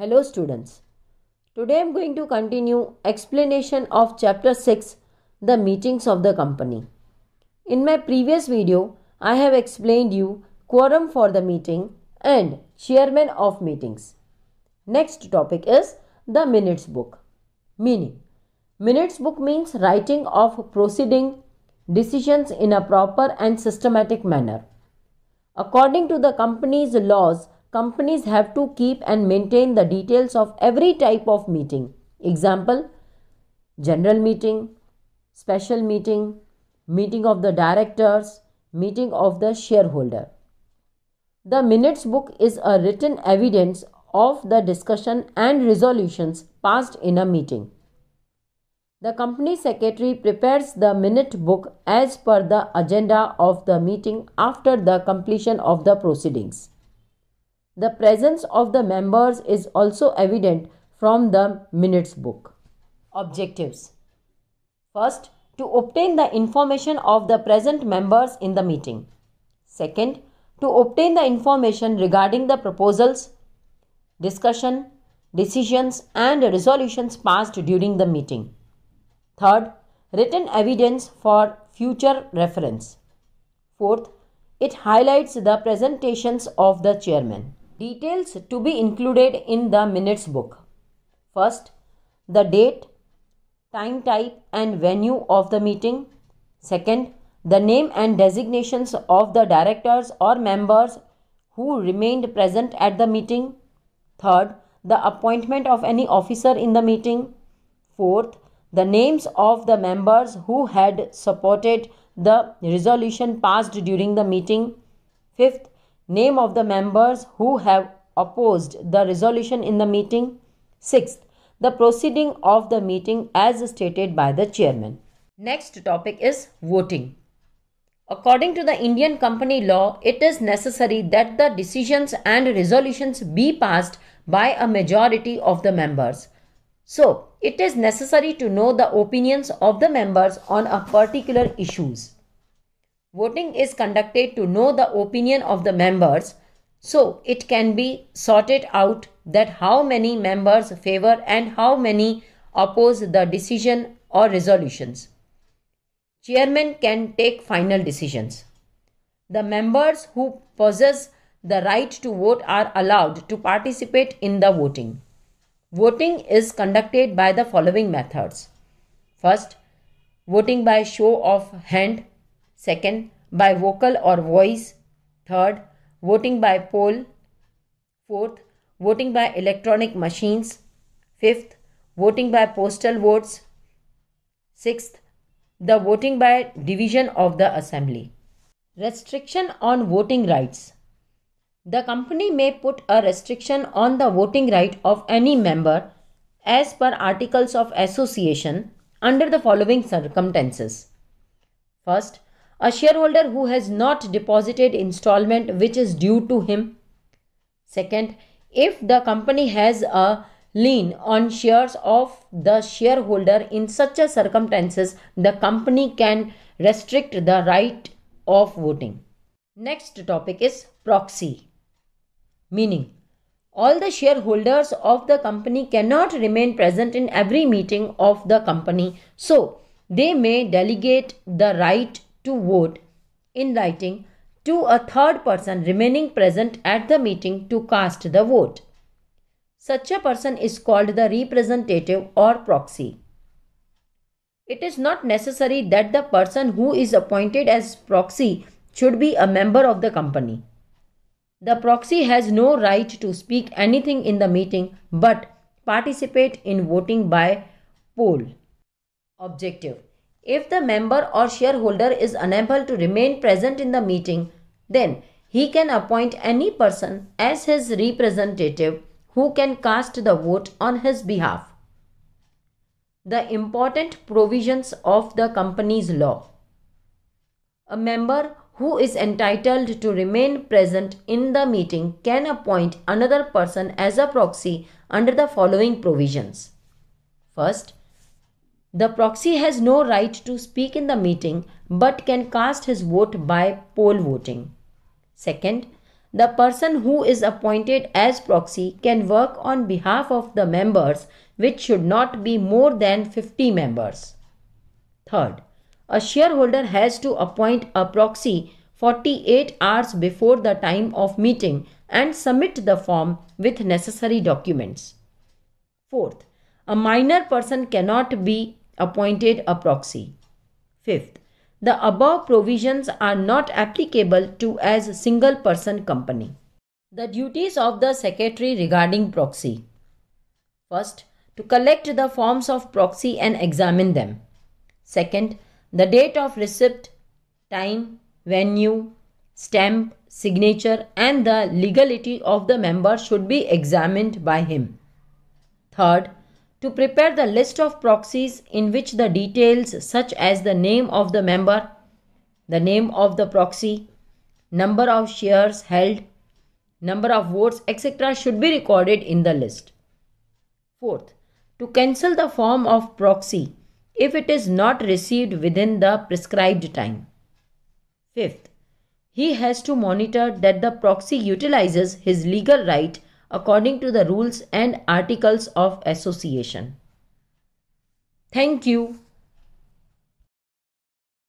Hello students. Today I am going to continue explanation of chapter 6 the meetings of the company. In my previous video I have explained you quorum for the meeting and chairman of meetings. Next topic is the minutes book. Meaning minutes book means writing of proceeding decisions in a proper and systematic manner. According to the company's laws companies have to keep and maintain the details of every type of meeting. Example general meeting, special meeting, meeting of the directors, meeting of the shareholder. The minutes book is a written evidence of the discussion and resolutions passed in a meeting. The company secretary prepares the minute book as per the agenda of the meeting after the completion of the proceedings. The presence of the members is also evident from the minutes book. Objectives First, to obtain the information of the present members in the meeting. Second, to obtain the information regarding the proposals, discussion, decisions, and resolutions passed during the meeting. Third, written evidence for future reference. Fourth, it highlights the presentations of the chairman. Details to be included in the minutes book. First, the date, time type and venue of the meeting. Second, the name and designations of the directors or members who remained present at the meeting. Third, the appointment of any officer in the meeting. Fourth, the names of the members who had supported the resolution passed during the meeting. Fifth, Name of the members who have opposed the resolution in the meeting. Sixth, the proceeding of the meeting as stated by the chairman. Next topic is voting. According to the Indian company law, it is necessary that the decisions and resolutions be passed by a majority of the members. So, it is necessary to know the opinions of the members on a particular issues. Voting is conducted to know the opinion of the members so it can be sorted out that how many members favor and how many oppose the decision or resolutions. Chairman can take final decisions. The members who possess the right to vote are allowed to participate in the voting. Voting is conducted by the following methods. First, voting by show of hand Second, by vocal or voice. Third, voting by poll. Fourth, voting by electronic machines. Fifth, voting by postal votes. Sixth, the voting by division of the assembly. Restriction on voting rights. The company may put a restriction on the voting right of any member as per articles of association under the following circumstances. First, a shareholder who has not deposited installment which is due to him. Second, if the company has a lien on shares of the shareholder in such a circumstances, the company can restrict the right of voting. Next topic is proxy. Meaning, all the shareholders of the company cannot remain present in every meeting of the company. So, they may delegate the right to vote in writing to a third person remaining present at the meeting to cast the vote. Such a person is called the representative or proxy. It is not necessary that the person who is appointed as proxy should be a member of the company. The proxy has no right to speak anything in the meeting but participate in voting by poll. Objective if the member or shareholder is unable to remain present in the meeting, then he can appoint any person as his representative who can cast the vote on his behalf. The important provisions of the company's law. A member who is entitled to remain present in the meeting can appoint another person as a proxy under the following provisions. First, the proxy has no right to speak in the meeting but can cast his vote by poll voting. Second, the person who is appointed as proxy can work on behalf of the members, which should not be more than 50 members. Third, a shareholder has to appoint a proxy 48 hours before the time of meeting and submit the form with necessary documents. Fourth, a minor person cannot be appointed a proxy. Fifth, the above provisions are not applicable to as single person company. The duties of the secretary regarding proxy. First, to collect the forms of proxy and examine them. Second, the date of receipt, time, venue, stamp, signature and the legality of the member should be examined by him. Third, to prepare the list of proxies in which the details such as the name of the member, the name of the proxy, number of shares held, number of votes etc. should be recorded in the list. Fourth, to cancel the form of proxy if it is not received within the prescribed time. Fifth, he has to monitor that the proxy utilizes his legal right according to the rules and articles of association. Thank you.